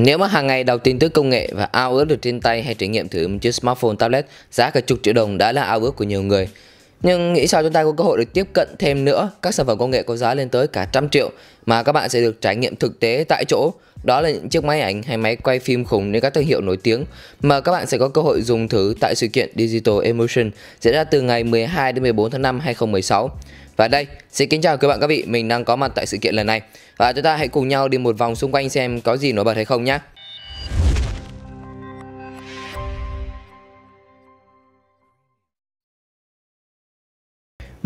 Nếu mà hàng ngày đọc tin tức công nghệ và ao ước được trên tay hay trải nghiệm thử một chiếc smartphone tablet giá cả chục triệu đồng đã là ao ước của nhiều người. Nhưng nghĩ sao chúng ta có cơ hội được tiếp cận thêm nữa các sản phẩm công nghệ có giá lên tới cả trăm triệu mà các bạn sẽ được trải nghiệm thực tế tại chỗ. Đó là những chiếc máy ảnh hay máy quay phim khủng đến các thương hiệu nổi tiếng mà các bạn sẽ có cơ hội dùng thử tại sự kiện Digital Emotion diễn ra từ ngày 12 đến 14 tháng 5 2016. Và đây, xin kính chào các bạn các vị, mình đang có mặt tại sự kiện lần này. Và chúng ta hãy cùng nhau đi một vòng xung quanh xem có gì nổi bật hay không nhé.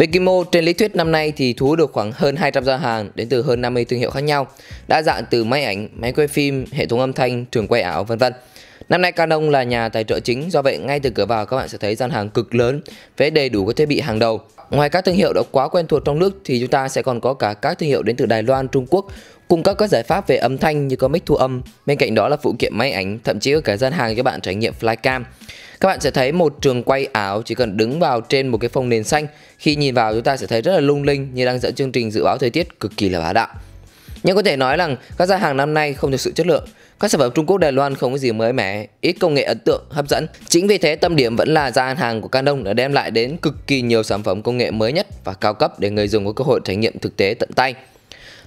Về quy mô, trên lý thuyết năm nay thì thu hút được khoảng hơn 200 gian hàng đến từ hơn 50 thương hiệu khác nhau, đa dạng từ máy ảnh, máy quay phim, hệ thống âm thanh, trường quay ảo vân vân. Năm nay Canon là nhà tài trợ chính, do vậy ngay từ cửa vào các bạn sẽ thấy gian hàng cực lớn với đầy đủ các thiết bị hàng đầu. Ngoài các thương hiệu đã quá quen thuộc trong nước thì chúng ta sẽ còn có cả các thương hiệu đến từ Đài Loan, Trung Quốc cung cấp các giải pháp về âm thanh như có mic thu âm. Bên cạnh đó là phụ kiện máy ảnh, thậm chí có cả gian hàng cho bạn trải nghiệm flycam. Các bạn sẽ thấy một trường quay ảo chỉ cần đứng vào trên một cái phông nền xanh. Khi nhìn vào chúng ta sẽ thấy rất là lung linh như đang dẫn chương trình dự báo thời tiết cực kỳ là bá đạo. Nhưng có thể nói rằng các gia hàng năm nay không thực sự chất lượng. Các sản phẩm Trung Quốc Đài Loan không có gì mới mẻ, ít công nghệ ấn tượng, hấp dẫn. Chính vì thế tâm điểm vẫn là gian hàng của Canon đã đem lại đến cực kỳ nhiều sản phẩm công nghệ mới nhất và cao cấp để người dùng có cơ hội trải nghiệm thực tế tận tay.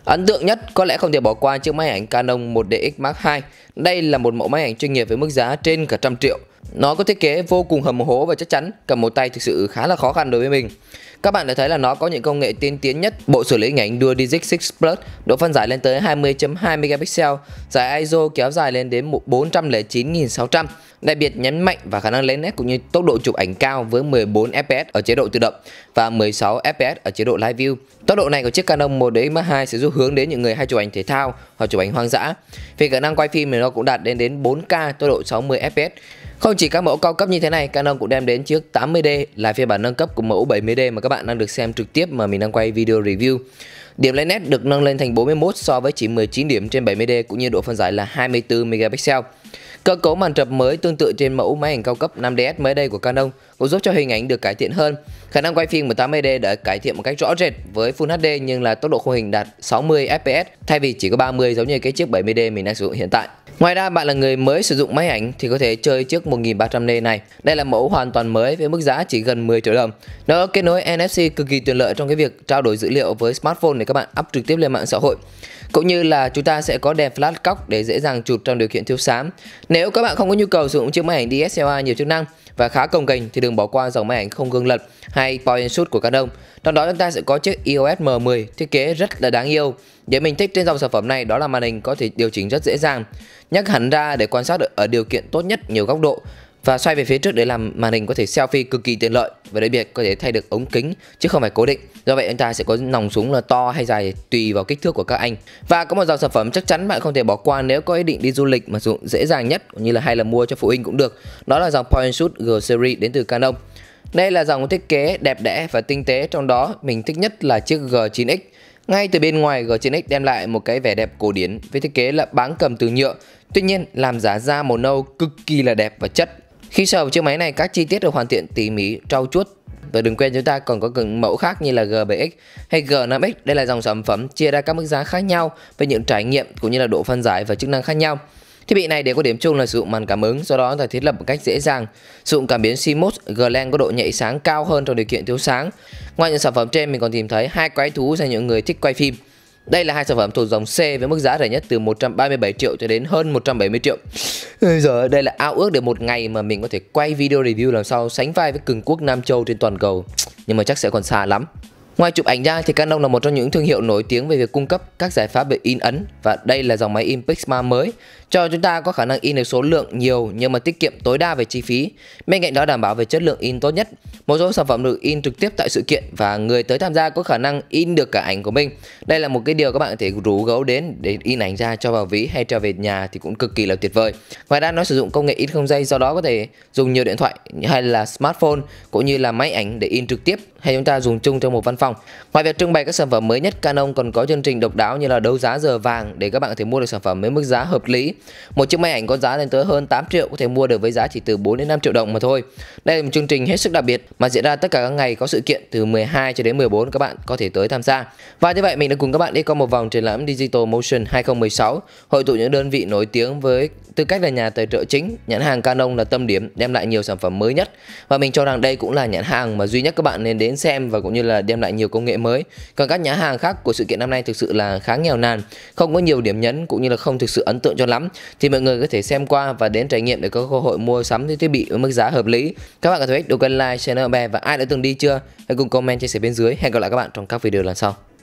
Ấn tượng nhất có lẽ không thể bỏ qua chiếc máy ảnh Canon 1DX Mark II. Đây là một mẫu máy ảnh chuyên nghiệp với mức giá trên cả trăm triệu. Nó có thiết kế vô cùng hầm hố và chắc chắn, cầm một tay thực sự khá là khó khăn đối với mình. Các bạn đã thấy là nó có những công nghệ tiên tiến nhất, bộ xử lý hình ảnh Dual DIGIC 6 Plus, độ phân giải lên tới 20.2 megapixel, giải ISO kéo dài lên đến 409.600. Đặc biệt nhấn mạnh vào khả năng lấy nét cũng như tốc độ chụp ảnh cao với 14 fps ở chế độ tự động và 16 fps ở chế độ live view. Tốc độ này của chiếc Canon 1DX Mark II sẽ giúp hướng đến những người hay chụp ảnh thể thao hoặc chụp ảnh hoang dã. về khả năng quay phim thì nó cũng đạt đến đến 4K tốc độ 60 fps. Không chỉ các mẫu cao cấp như thế này, Canon cũng đem đến chiếc 80D là phiên bản nâng cấp của mẫu 70D mà các bạn đang được xem trực tiếp mà mình đang quay video review. Điểm lấy nét được nâng lên thành 41 so với chỉ 19 điểm trên 70D cũng như độ phân giải là 24 megapixel. Cơ cấu màn trập mới tương tự trên mẫu máy ảnh cao cấp 5DS mới đây của Canon cũng giúp cho hình ảnh được cải thiện hơn. Khả năng quay phim 1080p đã cải thiện một cách rõ rệt với Full HD nhưng là tốc độ khung hình đạt 60 fps thay vì chỉ có 30 giống như cái chiếc 70D mình đang sử dụng hiện tại. Ngoài ra bạn là người mới sử dụng máy ảnh thì có thể chơi chiếc 1300 nê này. Đây là mẫu hoàn toàn mới với mức giá chỉ gần 10 triệu đồng. Nó kết nối NFC cực kỳ tiện lợi trong cái việc trao đổi dữ liệu với smartphone để các bạn up trực tiếp lên mạng xã hội. Cũng như là chúng ta sẽ có đèn flash cóc để dễ dàng chụp trong điều kiện thiếu sáng. Nếu các bạn không có nhu cầu sử dụng chiếc máy ảnh DSLR nhiều chức năng và khá công kênh thì đừng bỏ qua dòng máy ảnh không gương lật hay point and shoot của Canon. Trong đó chúng ta sẽ có chiếc EOS M10 thiết kế rất là đáng yêu. Điều mình thích trên dòng sản phẩm này đó là màn hình có thể điều chỉnh rất dễ dàng nhấc hẳn ra để quan sát được ở điều kiện tốt nhất nhiều góc độ và xoay về phía trước để làm màn hình có thể selfie cực kỳ tiện lợi và đặc biệt có thể thay được ống kính chứ không phải cố định. Do vậy anh ta sẽ có nòng súng là to hay dài tùy vào kích thước của các anh. Và có một dòng sản phẩm chắc chắn bạn không thể bỏ qua nếu có ý định đi du lịch mà dụng dễ dàng nhất như là hay là mua cho phụ huynh cũng được. Đó là dòng Point Shoot G series đến từ Canon. Đây là dòng thiết kế đẹp đẽ và tinh tế trong đó mình thích nhất là chiếc G9X ngay từ bên ngoài G9X đem lại một cái vẻ đẹp cổ điển với thiết kế là báng cầm từ nhựa, tuy nhiên làm giá da màu nâu cực kỳ là đẹp và chất. Khi sở vào chiếc máy này các chi tiết được hoàn thiện tỉ mỉ, trau chuốt và đừng quên chúng ta còn có những mẫu khác như là G7X hay G5X. Đây là dòng sản phẩm chia ra các mức giá khác nhau về những trải nghiệm cũng như là độ phân giải và chức năng khác nhau. Thiết bị này đều có điểm chung là sử dụng màn cảm ứng, do đó là thiết lập một cách dễ dàng. Sử dụng cảm biến CMOS, GLEN có độ nhạy sáng cao hơn trong điều kiện thiếu sáng. Ngoài những sản phẩm trên, mình còn tìm thấy hai quái thú dành những người thích quay phim. Đây là hai sản phẩm thuộc dòng C với mức giá rẻ nhất từ 137 triệu cho đến hơn 170 triệu. Bây giờ đây là ao ước để một ngày mà mình có thể quay video review làm sao sánh vai với cường quốc Nam Châu trên toàn cầu. Nhưng mà chắc sẽ còn xa lắm. Ngoài chụp ảnh ra thì Canon là một trong những thương hiệu nổi tiếng về việc cung cấp các giải pháp về in ấn và đây là dòng máy in Pixma mới cho chúng ta có khả năng in được số lượng nhiều nhưng mà tiết kiệm tối đa về chi phí. Bên cạnh đó đảm bảo về chất lượng in tốt nhất. Một số sản phẩm được in trực tiếp tại sự kiện và người tới tham gia có khả năng in được cả ảnh của mình. Đây là một cái điều các bạn có thể rủ gấu đến để in ảnh ra cho vào ví hay cho về nhà thì cũng cực kỳ là tuyệt vời. Ngoài ra nó sử dụng công nghệ in không dây do đó có thể dùng nhiều điện thoại hay là smartphone cũng như là máy ảnh để in trực tiếp hay chúng ta dùng chung trong một văn phòng Phòng. Ngoài việc trưng bày các sản phẩm mới nhất, Canon còn có chương trình độc đáo như là đấu giá giờ vàng để các bạn có thể mua được sản phẩm với mức giá hợp lý. Một chiếc máy ảnh có giá lên tới hơn 8 triệu có thể mua được với giá chỉ từ 4 đến 5 triệu đồng mà thôi. Đây là một chương trình hết sức đặc biệt mà diễn ra tất cả các ngày có sự kiện từ 12 cho đến 14 các bạn có thể tới tham gia. Và như vậy mình đã cùng các bạn đi qua một vòng triển lãm Digital Motion 2016, hội tụ những đơn vị nổi tiếng với tư cách là nhà tài trợ chính, nhãn hàng Canon là tâm điểm đem lại nhiều sản phẩm mới nhất. Và mình cho rằng đây cũng là nhãn hàng mà duy nhất các bạn nên đến xem và cũng như là đem lại nhiều công nghệ mới. Còn các nhà hàng khác của sự kiện năm nay thực sự là khá nghèo nàn, không có nhiều điểm nhấn cũng như là không thực sự ấn tượng cho lắm thì mọi người có thể xem qua và đến trải nghiệm để có cơ hội mua sắm thiết bị với mức giá hợp lý. Các bạn có thể ích đồ kênh like, share, bè và ai đã từng đi chưa? Hãy cùng comment chia sẻ bên dưới. Hẹn gặp lại các bạn trong các video lần sau.